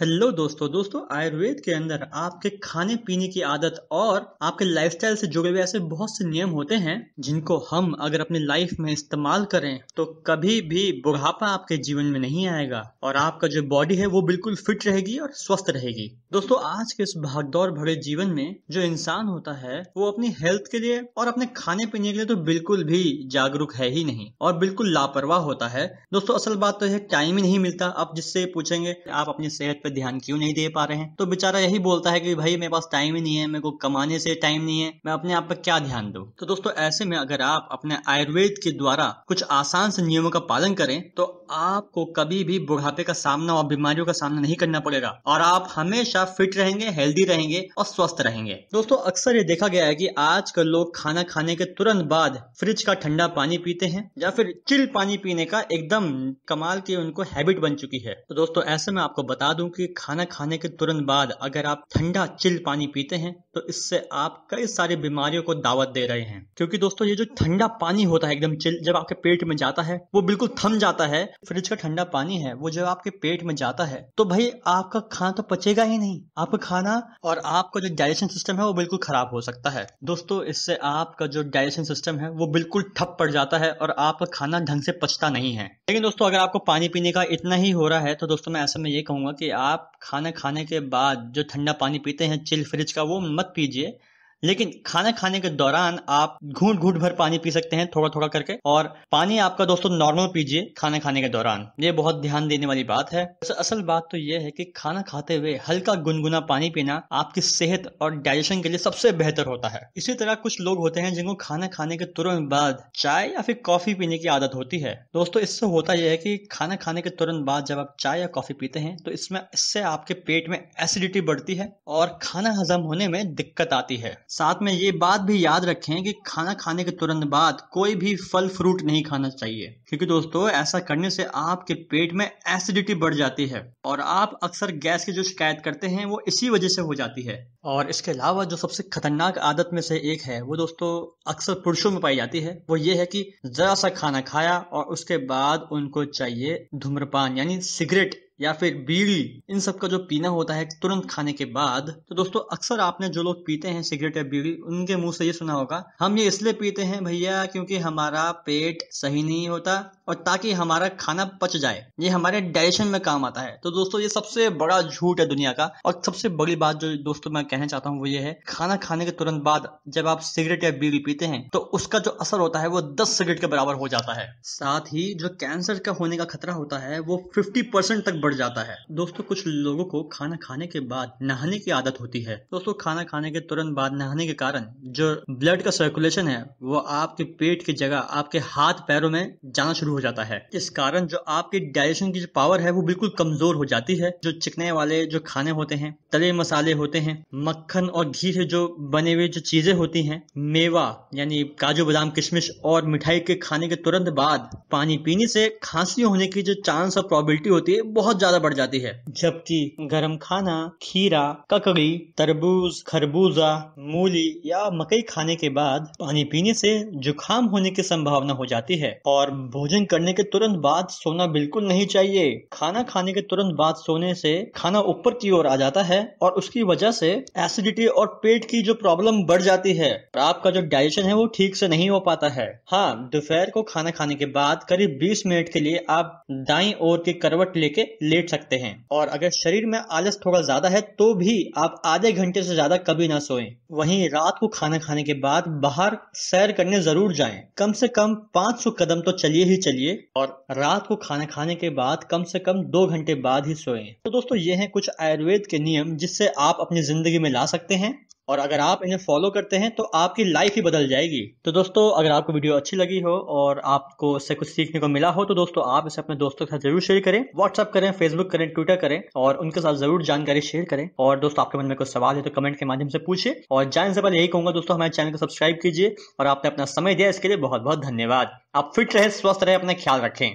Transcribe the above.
hello दोस्तों दोस्तों आयुर्वेद के अंदर आपके खाने पीने की आदत और आपके लाइफस्टाइल से जुड़े हुए ऐसे बहुत से नियम होते हैं जिनको हम अगर अपनी लाइफ में इस्तेमाल करें तो कभी भी बुढ़ापा आपके जीवन में नहीं आएगा और आपका जो बॉडी है वो बिल्कुल फिट रहेगी और स्वस्थ रहेगी दोस्तों आज के इस भागदौड़ भरे जीवन में जो इंसान होता है वो अपनी हेल्थ के लिए और अपने खाने पीने के लिए तो बिल्कुल भी जागरूक है ही नहीं और बिल्कुल लापरवाह होता है दोस्तों असल बात तो है टाइम ही नहीं मिलता आप जिससे पूछेंगे आप अपनी सेहत पे ध्यान क्यों नहीं दे पा रहे हैं तो बेचारा यही बोलता है कि भाई मेरे पास टाइम ही नहीं है मेरे को कमाने से टाइम नहीं है मैं अपने आप पर क्या ध्यान दूँ तो दोस्तों ऐसे में अगर आप अपने आयुर्वेद के द्वारा कुछ आसान से नियमों का पालन करें तो आपको कभी भी बुढ़ापे का सामना और बीमारियों का सामना नहीं करना पड़ेगा और आप हमेशा फिट रहेंगे हेल्दी रहेंगे और स्वस्थ रहेंगे दोस्तों अक्सर ये देखा गया है कि आजकल लोग खाना खाने के तुरंत बाद फ्रिज का ठंडा पानी पीते हैं या फिर चिल पानी पीने का एकदम कमाल की उनको हैबिट बन चुकी है तो दोस्तों ऐसे में आपको बता दूं क्योंकि खाना खाने के तुरंत बाद अगर आप ठंडा चिल पानी पीते हैं तो इससे आप कई सारी बीमारियों को दावत दे रहे हैं क्योंकि दोस्तों ये जो ठंडा पानी होता है एकदम चिल जब आपके पेट में जाता है वो बिल्कुल थम जाता है फ्रिज का ठंडा पानी है वो जब आपके पेट में जाता है तो भाई आपका खाना तो पचेगा ही नहीं आपका खाना और आपका जो डाइजेशन सिस्टम है वो बिल्कुल खराब हो सकता है दोस्तों इससे आपका जो डाइजेशन सिस्टम है वो बिल्कुल ठप पड़ जाता है और आपका खाना ढंग से पचता नहीं है लेकिन दोस्तों अगर आपको पानी पीने का इतना ही हो रहा है तो दोस्तों मैं ऐसा में ये कहूंगा कि आप आप खाना खाने के बाद जो ठंडा पानी पीते हैं चिल फ्रिज का वो मत पीजिए लेकिन खाना खाने के दौरान आप घूट घूट भर पानी पी सकते हैं थोड़ा थोड़ा करके और पानी आपका दोस्तों नॉर्मल पीजिए खाना खाने के दौरान ये बहुत ध्यान देने वाली बात है असल बात तो यह है कि खाना खाते हुए हल्का गुनगुना पानी पीना आपकी सेहत और डाइजेशन के लिए सबसे बेहतर होता है इसी तरह कुछ लोग होते हैं जिनको खाना खाने के तुरंत बाद चाय या फिर कॉफी पीने की आदत होती है दोस्तों इससे होता यह है कि खाना खाने के तुरंत बाद जब आप चाय या कॉफी पीते हैं तो इसमें इससे आपके पेट में एसिडिटी बढ़ती है और खाना हजम होने में दिक्कत आती है साथ में ये बात भी याद रखें कि खाना खाने के तुरंत बाद कोई भी फल फ्रूट नहीं खाना चाहिए क्योंकि दोस्तों ऐसा करने से आपके पेट में एसिडिटी बढ़ जाती है और आप अक्सर गैस की जो शिकायत करते हैं वो इसी वजह से हो जाती है और इसके अलावा जो सबसे खतरनाक आदत में से एक है वो दोस्तों अक्सर पुरुषों में पाई जाती है वो ये है कि जरा सा खाना खाया और उसके बाद उनको चाहिए धूम्रपान यानी सिगरेट या फिर बीड़ी इन सब का जो पीना होता है तुरंत खाने के बाद तो दोस्तों अक्सर आपने जो लोग पीते हैं सिगरेट या बीड़ी उनके मुंह से ये सुना होगा हम ये इसलिए पीते हैं भैया क्योंकि हमारा पेट सही नहीं होता और ताकि हमारा खाना पच जाए ये हमारे डाइजेशन में काम आता है तो दोस्तों ये सबसे बड़ा झूठ है दुनिया का और सबसे बड़ी बात जो दोस्तों मैं कहना चाहता हूँ वो ये है खाना खाने के तुरंत बाद जब आप सिगरेट या बीड़ी पीते हैं तो उसका जो असर होता है वो दस सिगरेट के बराबर हो जाता है साथ ही जो कैंसर का होने का खतरा होता है वो फिफ्टी परसेंट तक बढ़ जाता है दोस्तों कुछ लोगों को खाना खाने के बाद नहाने की आदत होती है दोस्तों खाना खाने के तुरंत बाद नहाने के कारण जो ब्लड का सर्कुलेशन है वो आपके पेट की जगह आपके हाथ पैरों में जाना शुरू हो जाता है इस कारण जो आपकी डाइजेशन की जो पावर है वो बिल्कुल कमजोर हो जाती है जो चिकने वाले जो खाने होते हैं तले मसाले होते हैं मक्खन और घी से जो बने हुए जो चीजें होती हैं मेवा यानी काजू बादाम किशमिश और मिठाई के खाने के तुरंत बाद पानी पीने से खांसी होने की जो चांस और प्रॉबिलिटी होती है बहुत बहुत ज्यादा बढ़ जाती है जबकि गर्म खाना खीरा ककड़ी तरबूज खरबूजा मूली या मकई खाने के बाद पानी पीने से जुकाम होने की संभावना हो जाती है और भोजन करने के तुरंत बाद सोना बिल्कुल नहीं चाहिए खाना खाने के तुरंत बाद सोने से खाना ऊपर की ओर आ जाता है और उसकी वजह से एसिडिटी और पेट की जो प्रॉब्लम बढ़ जाती है आपका जो डाइजेशन है वो ठीक से नहीं हो पाता है हाँ दोपहर को खाना खाने के बाद करीब 20 मिनट के लिए आप दाई ओर की करवट लेके लेट सकते हैं और अगर शरीर में आलस थोड़ा ज्यादा है तो भी आप आधे घंटे से ज्यादा कभी ना सोएं वहीं रात को खाना खाने के बाद बाहर सैर करने जरूर जाएं कम से कम 500 कदम तो चलिए ही चलिए और रात को खाना खाने के बाद कम से कम दो घंटे बाद ही सोएं तो दोस्तों ये हैं कुछ आयुर्वेद के नियम जिससे आप अपनी जिंदगी में ला सकते हैं और अगर आप इन्हें फॉलो करते हैं तो आपकी लाइफ ही बदल जाएगी तो दोस्तों अगर आपको वीडियो अच्छी लगी हो और आपको इससे कुछ सीखने को मिला हो तो दोस्तों आप इसे अपने दोस्तों के साथ जरूर शेयर करें व्हाट्सअप करें फेसबुक करें ट्विटर करें और उनके साथ जरूर जानकारी शेयर करें और दोस्तों आपके मन में कोई सवाल है तो कमेंट के माध्यम से पूछे और जान से पहले यही कहूंगा दोस्तों हमारे चैनल को सब्सक्राइब कीजिए और आपने अपना समय दिया इसके लिए बहुत बहुत धन्यवाद आप फिट रहे स्वस्थ रहे अपना ख्याल रखें